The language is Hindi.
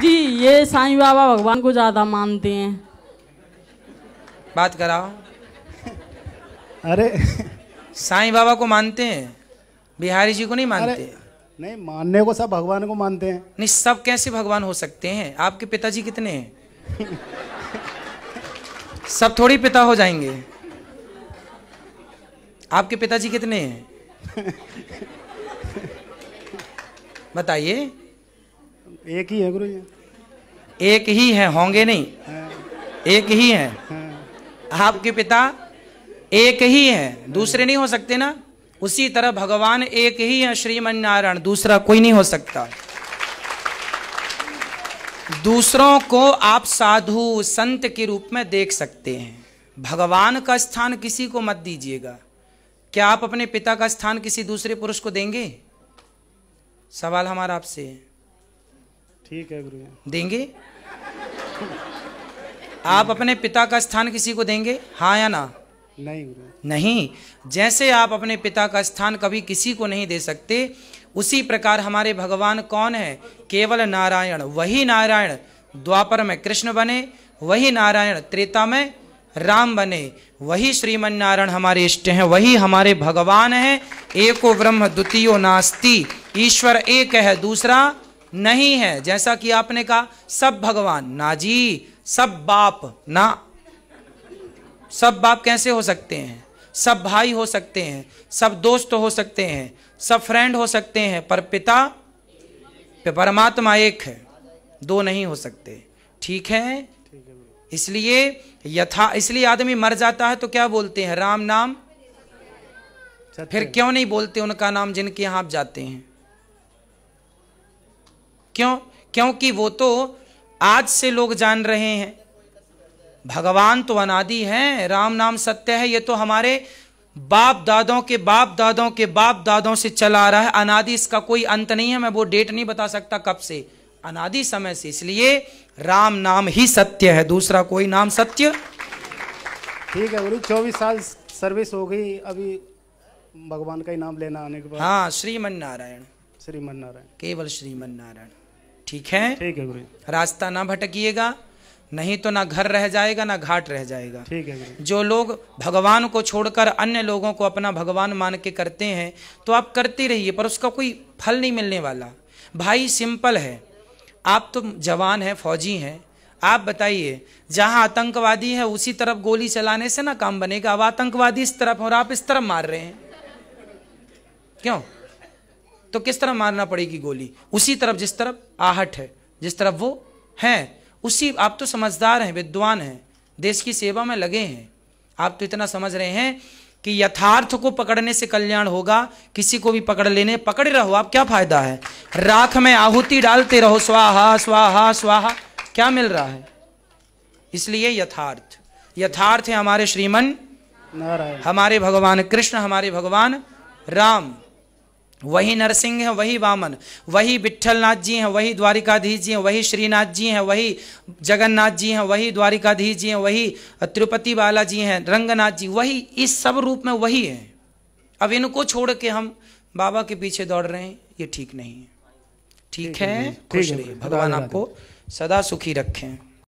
जी ये साईं बाबा भगवान को ज्यादा मानते हैं बात कराओ अरे साईं बाबा को मानते हैं बिहारी जी को नहीं मानते नहीं मानने को सब भगवान को मानते हैं नहीं सब कैसे भगवान हो सकते हैं आपके पिताजी कितने हैं सब थोड़ी पिता हो जाएंगे आपके पिताजी कितने हैं बताइए एक ही है गुरु जी एक ही है होंगे नहीं हाँ। एक ही है हाँ। आपके पिता एक ही है दूसरे नहीं हो सकते ना उसी तरह भगवान एक ही है श्रीमन नारायण दूसरा कोई नहीं हो सकता दूसरों को आप साधु संत के रूप में देख सकते हैं भगवान का स्थान किसी को मत दीजिएगा क्या आप अपने पिता का स्थान किसी दूसरे पुरुष को देंगे सवाल हमारा आपसे है ठीक है गुरु देंगे आप अपने पिता का स्थान किसी को देंगे हाँ या ना नहीं गुरु नहीं जैसे आप अपने पिता का स्थान कभी किसी को नहीं दे सकते उसी प्रकार हमारे भगवान कौन है केवल नारायण वही नारायण द्वापर में कृष्ण बने वही नारायण त्रेता में राम बने वही श्रीमन नारायण हमारे इष्ट हैं वही हमारे भगवान हैं एको ब्रह्म द्वितीयो नास्ति ईश्वर एक है दूसरा नहीं है जैसा कि आपने कहा सब भगवान ना जी सब बाप ना सब बाप कैसे हो सकते हैं सब भाई हो सकते हैं सब दोस्त हो सकते हैं सब फ्रेंड हो सकते हैं पर पिता परमात्मा एक है दो नहीं हो सकते ठीक है इसलिए यथा इसलिए आदमी मर जाता है तो क्या बोलते हैं राम नाम फिर क्यों नहीं बोलते उनका नाम जिनके यहां आप जाते हैं क्यों क्योंकि वो तो आज से लोग जान रहे हैं भगवान तो अनादि हैं राम नाम सत्य है ये तो हमारे बाप दादों के बाप दादों के बाप दादों से चला रहा है अनादि इसका कोई अंत नहीं है मैं वो डेट नहीं बता सकता कब से अनादि समय से इसलिए राम नाम ही सत्य है दूसरा कोई नाम सत्य ठीक है गुरु चौबीस साल सर्विस हो गई अभी भगवान का ही नाम लेना आने के बाद हाँ श्रीमन नारायण श्रीमन नारायण केवल श्रीमन नारायण ठीक है ठीक है गुरु रास्ता ना भटकिएगा नहीं तो ना घर रह जाएगा ना घाट रह जाएगा ठीक है जो लोग भगवान को छोड़कर अन्य लोगों को अपना भगवान मान के करते हैं तो आप करते रहिए पर उसका कोई फल नहीं मिलने वाला भाई सिंपल है आप तो जवान हैं फौजी हैं आप बताइए जहां आतंकवादी है उसी तरफ गोली चलाने से ना काम बनेगा अब आतंकवादी इस तरफ और आप इस तरफ मार रहे हैं क्यों तो किस तरफ मारना पड़ेगी गोली उसी तरफ जिस तरफ आहट है जिस तरफ वो हैं उसी आप तो समझदार हैं विद्वान हैं देश की सेवा में लगे हैं आप तो इतना समझ रहे हैं कि यथार्थ को पकड़ने से कल्याण होगा किसी को भी पकड़ लेने पकड़ रहो आप क्या फायदा है राख में आहुति डालते रहो स्वाहा स्वाहा स्वाहा क्या मिल रहा है इसलिए यथार्थ यथार्थ है हमारे श्रीमन हमारे भगवान कृष्ण हमारे भगवान राम वही नरसिंह हैं वही वामन वही विट्ठलनाथ जी हैं वही द्वारिकाधीश जी हैं वही श्रीनाथ जी हैं वही जगन्नाथ जी हैं वही द्वारिकाधीश जी हैं वही तिरुपति बाला जी हैं रंगनाथ जी वही इस सब रूप में वही हैं अब इनको छोड़ के हम बाबा के पीछे दौड़ रहे हैं ये ठीक नहीं है ठीक है खुश रहिए भगवान आपको सदा सुखी रखें